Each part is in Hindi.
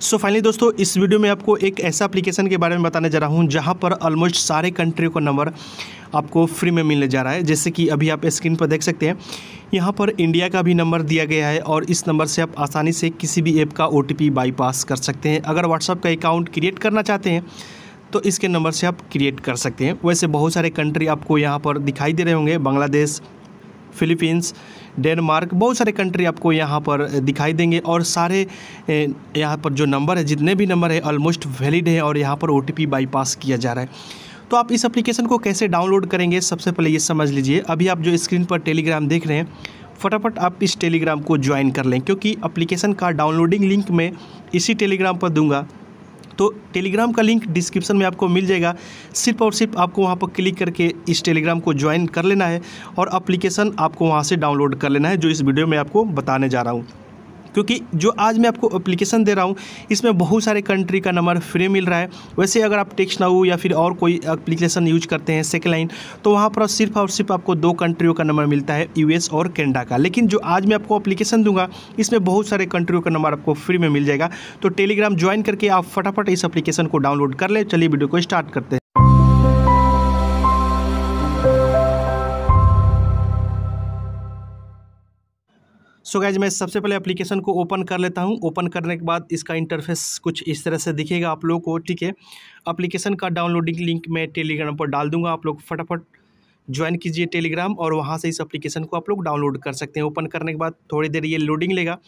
सो so फाइनली दोस्तों इस वीडियो में आपको एक ऐसा एप्लीकेशन के बारे में बताने जा रहा हूँ जहाँ पर ऑलमोस्ट सारे कंट्री का नंबर आपको फ्री में मिलने जा रहा है जैसे कि अभी आप स्क्रीन पर देख सकते हैं यहाँ पर इंडिया का भी नंबर दिया गया है और इस नंबर से आप आसानी से किसी भी ऐप का ओ बाईपास कर सकते हैं अगर व्हाट्सअप का अकाउंट क्रिएट करना चाहते हैं तो इसके नंबर से आप क्रिएट कर सकते हैं वैसे बहुत सारे कंट्री आपको यहाँ पर दिखाई दे रहे होंगे बांग्लादेश फिलीपींस डेनमार्क बहुत सारे कंट्री आपको यहाँ पर दिखाई देंगे और सारे यहाँ पर जो नंबर है जितने भी नंबर है ऑलमोस्ट वैलिड है और यहाँ पर ओ बाईपास किया जा रहा है तो आप इस एप्लीकेशन को कैसे डाउनलोड करेंगे सबसे पहले ये समझ लीजिए अभी आप जो स्क्रीन पर टेलीग्राम देख रहे हैं फटाफट आप इस टेलीग्राम को ज्वाइन कर लें क्योंकि एप्लीकेशन का डाउनलोडिंग लिंक मैं इसी टेलीग्राम पर दूंगा तो टेलीग्राम का लिंक डिस्क्रिप्शन में आपको मिल जाएगा सिर्फ और सिर्फ आपको वहाँ पर क्लिक करके इस टेलीग्राम को ज्वाइन कर लेना है और अप्लीकेशन आपको वहाँ से डाउनलोड कर लेना है जो इस वीडियो में आपको बताने जा रहा हूँ क्योंकि जो आज मैं आपको एप्लीकेशन दे रहा हूँ इसमें बहुत सारे कंट्री का नंबर फ्री मिल रहा है वैसे अगर आप टेक्स नाऊ या फिर और कोई एप्लीकेशन यूज करते हैं सेकेंड लाइन तो वहाँ पर सिर्फ और सिर्फ आपको दो कंट्रियों का नंबर मिलता है यूएस और कैनेडा का लेकिन जो आज मैं आपको अप्लीकेशन दूंगा इसमें बहुत सारे कंट्रियों का नंबर आपको फ्री में मिल जाएगा तो टेलीग्राम ज्वाइन करके आप फटाफट इस एप्लीकेशन को डाउनलोड कर ले चलिए वीडियो को स्टार्ट करते हैं सो गैज मैं सबसे पहले एप्लीकेशन को ओपन कर लेता हूँ ओपन करने के बाद इसका इंटरफेस कुछ इस तरह से दिखेगा आप लोगों को ठीक है एप्लीकेशन का डाउनलोडिंग लिंक मैं टेलीग्राम पर डाल दूंगा आप लोग फटाफट ज्वाइन कीजिए टेलीग्राम और वहाँ से इस एप्लीकेशन को आप लोग डाउनलोड कर सकते हैं ओपन करने के बाद थोड़ी देर ये लोडिंग लेगा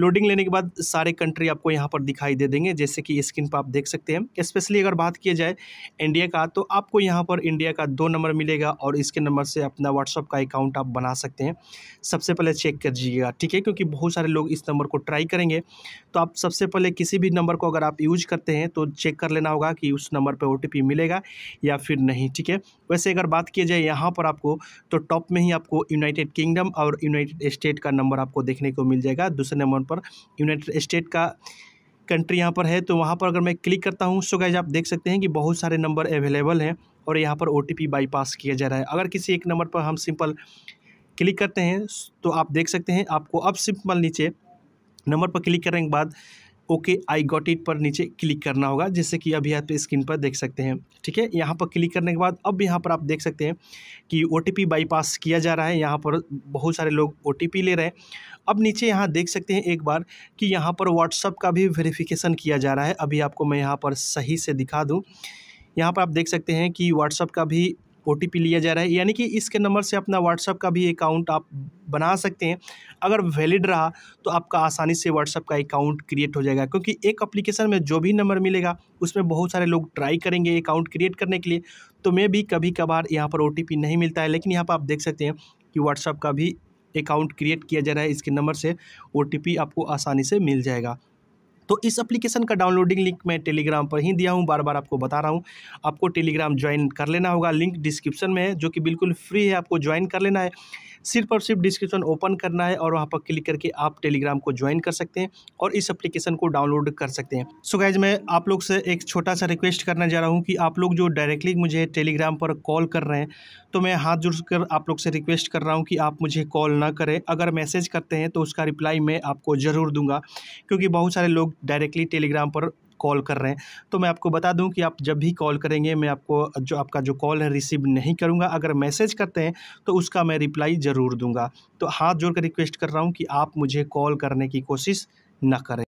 लोडिंग लेने के बाद सारे कंट्री आपको यहाँ पर दिखाई दे देंगे जैसे कि स्क्रीन पर आप देख सकते हैं स्पेशली अगर बात किया जाए इंडिया का तो आपको यहाँ पर इंडिया का दो नंबर मिलेगा और इसके नंबर से अपना व्हाट्सअप का अकाउंट आप बना सकते हैं सबसे पहले चेक दीजिएगा ठीक है क्योंकि बहुत सारे लोग इस नंबर को ट्राई करेंगे तो आप सबसे पहले किसी भी नंबर को अगर आप यूज करते हैं तो चेक कर लेना होगा कि उस नंबर पर ओ मिलेगा या फिर नहीं ठीक है वैसे अगर बात की जाए यहाँ पर आपको तो टॉप में ही आपको यूनाइटेड किंगडम और यूनाइटेड स्टेट का नंबर आपको देखने को मिल जाएगा दूसरे नंबर वन पर यूनाइटेड स्टेट का कंट्री यहाँ पर है तो वहाँ पर अगर मैं क्लिक करता हूँ सो गाइज आप देख सकते हैं कि बहुत सारे नंबर अवेलेबल हैं और यहाँ पर ओ बाईपास किया जा रहा है अगर किसी एक नंबर पर हम सिंपल क्लिक करते हैं तो आप देख सकते हैं आपको अब सिंपल नीचे नंबर पर क्लिक करने के बाद ओके आई गॉट इट पर नीचे क्लिक करना होगा जैसे कि अभी आप स्क्रीन पर देख सकते हैं ठीक है यहाँ पर क्लिक करने के बाद अब यहाँ पर आप देख सकते हैं कि ओ बाईपास किया जा रहा है यहाँ पर बहुत सारे लोग ओ ले रहे हैं अब नीचे यहाँ देख सकते हैं एक बार कि यहाँ पर व्हाट्सअप का भी वेरिफिकेशन किया जा रहा है अभी आपको मैं यहाँ पर सही से दिखा दूँ यहाँ पर आप देख सकते हैं कि व्हाट्सअप का भी ओ लिया जा रहा है यानी कि इसके नंबर से अपना व्हाट्सअप का भी अकाउंट आप बना सकते हैं अगर वैलिड रहा तो आपका आसानी से व्हाट्सअप का अकाउंट क्रिएट हो जाएगा क्योंकि एक अप्लीकेशन में जो भी नंबर मिलेगा उसमें बहुत सारे लोग ट्राई करेंगे अकाउंट क्रिएट करने के लिए तो मैं भी कभी कभार यहाँ पर ओ नहीं मिलता है लेकिन यहाँ पर आप देख सकते हैं कि व्हाट्सअप का भी अकाउंट क्रिएट किया जा रहा है इसके नंबर से ओ आपको आसानी से मिल जाएगा तो इस एप्लीकेशन का डाउनलोडिंग लिंक मैं टेलीग्राम पर ही दिया हूँ बार बार आपको बता रहा हूँ आपको टेलीग्राम ज्वाइन कर लेना होगा लिंक डिस्क्रिप्शन में है जो कि बिल्कुल फ्री है आपको ज्वाइन कर लेना है सिर्फ और सिर्फ डिस्क्रिप्शन ओपन करना है और वहाँ पर क्लिक करके आप टेलीग्राम को ज्वाइन कर सकते हैं और इस एप्लीकेशन को डाउनलोड कर सकते हैं सो so गाइज मैं आप लोग से एक छोटा सा रिक्वेस्ट करना जा रहा हूँ कि आप लोग जो डायरेक्टली मुझे टेलीग्राम पर कॉल कर रहे हैं तो मैं हाथ जुड़ कर आप लोग से रिक्वेस्ट कर रहा हूँ कि आप मुझे कॉल ना करें अगर मैसेज करते हैं तो उसका रिप्लाई मैं आपको ज़रूर दूंगा क्योंकि बहुत सारे लोग डायरेक्टली टेलीग्राम पर कॉल कर रहे हैं तो मैं आपको बता दूं कि आप जब भी कॉल करेंगे मैं आपको जो आपका जो कॉल है रिसीव नहीं करूंगा अगर मैसेज करते हैं तो उसका मैं रिप्लाई ज़रूर दूंगा तो हाथ जोड़ कर रिक्वेस्ट कर रहा हूँ कि आप मुझे कॉल करने की कोशिश ना करें